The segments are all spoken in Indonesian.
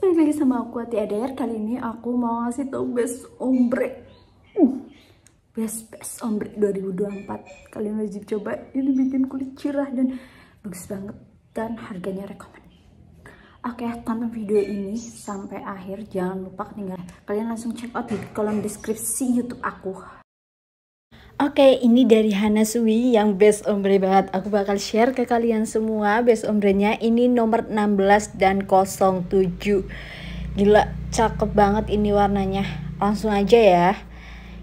balik lagi sama aku Ati Adair Kali ini aku mau ngasih tau best ombre uh, Best best ombre 2024 Kalian wajib coba, ini bikin kulit cerah dan bagus banget Dan harganya rekomend Oke, okay, tonton video ini sampai akhir Jangan lupa ketinggalan Kalian langsung check out di kolom deskripsi Youtube aku Oke, okay, ini dari Hana Sui yang best ombre banget. Aku bakal share ke kalian semua best ombrenya. Ini nomor 16 dan 07. Gila, cakep banget ini warnanya. Langsung aja ya.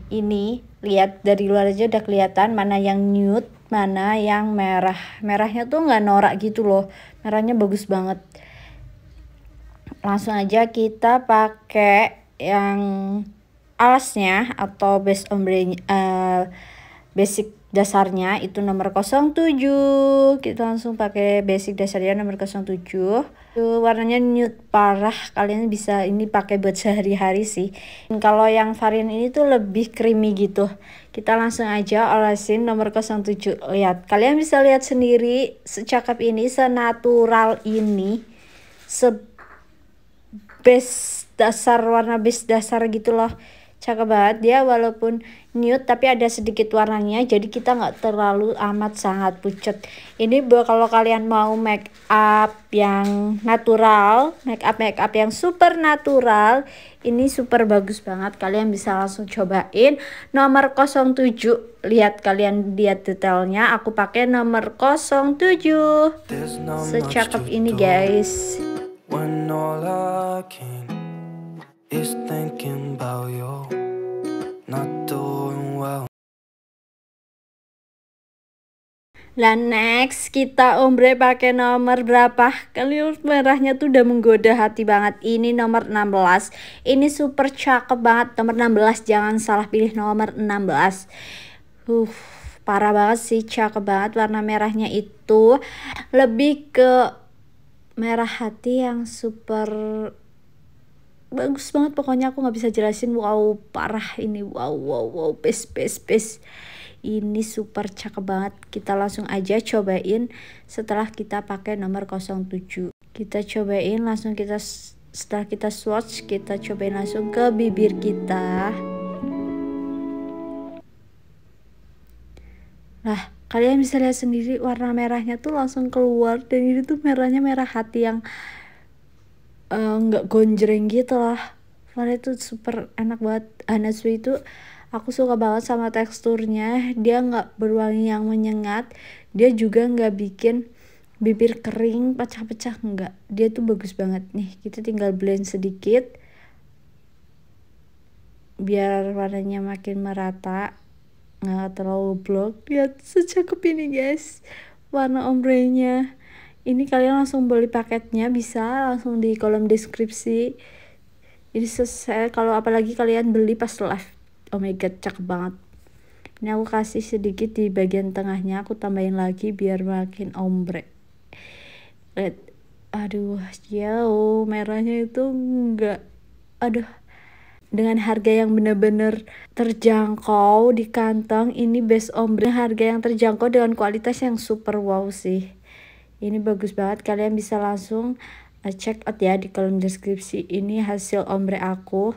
Ini lihat dari luar aja udah kelihatan mana yang nude, mana yang merah. Merahnya tuh nggak norak gitu loh. Merahnya bagus banget. Langsung aja kita pakai yang alasnya atau base ombre uh, eh, basic dasarnya itu nomor 07 kita langsung pakai basic dasarnya nomor 07 itu warnanya nude parah kalian bisa ini pakai buat sehari-hari sih Dan kalau yang varian ini tuh lebih creamy gitu kita langsung aja olesin nomor 07 lihat kalian bisa lihat sendiri secakap ini senatural ini se base dasar warna base dasar gitu loh cakep banget dia walaupun nude tapi ada sedikit warnanya jadi kita nggak terlalu amat sangat pucet ini buat kalau kalian mau make up yang natural make up make up yang super natural ini super bagus banget kalian bisa langsung cobain nomor 07 lihat kalian lihat detailnya aku pakai nomor 07 secakep ini guys When all I can is thinking Lah next kita ombre pakai nomor berapa? Kalian merahnya tuh udah menggoda hati banget. Ini nomor 16. Ini super cakep banget nomor 16. Jangan salah pilih nomor 16. Uh, parah banget sih, cakep banget warna merahnya itu. Lebih ke merah hati yang super bagus banget pokoknya aku nggak bisa jelasin wow parah ini wow wow wow pes pes pes ini super cakep banget kita langsung aja cobain setelah kita pakai nomor 07 kita cobain langsung kita setelah kita swatch kita cobain langsung ke bibir kita lah kalian bisa lihat sendiri warna merahnya tuh langsung keluar dan ini tuh merahnya merah hati yang Eh, nggak uh, gonjreng gitu lah Flan itu super enak banget Hanatsu itu aku suka banget sama teksturnya dia nggak berwangi yang menyengat dia juga nggak bikin bibir kering pecah-pecah nggak dia tuh bagus banget nih kita tinggal blend sedikit biar warnanya makin merata nggak terlalu blok lihat secakep ini guys warna ombrenya ini kalian langsung beli paketnya bisa langsung di kolom deskripsi ini selesai kalau apalagi kalian beli pas live oh my god cakep banget ini aku kasih sedikit di bagian tengahnya aku tambahin lagi biar makin ombre Lihat. aduh jauh merahnya itu enggak aduh dengan harga yang benar-benar terjangkau di kantong ini best ombre harga yang terjangkau dengan kualitas yang super wow sih ini bagus banget kalian bisa langsung eh, check out ya di kolom deskripsi ini hasil ombre aku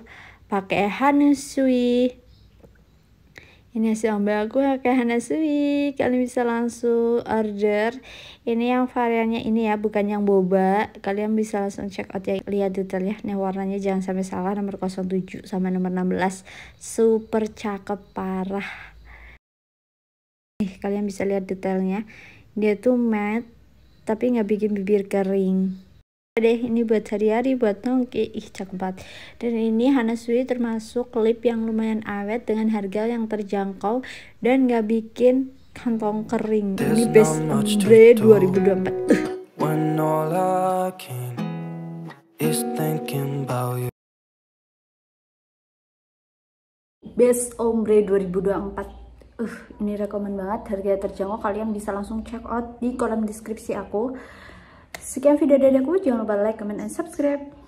pakai hanesui ini hasil ombre aku pakai Hanasui kalian bisa langsung order ini yang variannya ini ya bukan yang boba kalian bisa langsung check out ya lihat detailnya nih warnanya jangan sampai salah nomor 07 sama nomor 16 super cakep parah nih kalian bisa lihat detailnya dia tuh matte tapi nggak bikin bibir kering deh ini buat hari-hari buat nongki ih cakep banget dan ini Hanasui termasuk lip yang lumayan awet dengan harga yang terjangkau dan nggak bikin kantong kering There's ini best ombre 2024 When all I can Best Ombre 2024 uh, ini rekomend banget harga terjangkau kalian bisa langsung check out di kolom deskripsi aku sekian video dari aku jangan lupa like comment and subscribe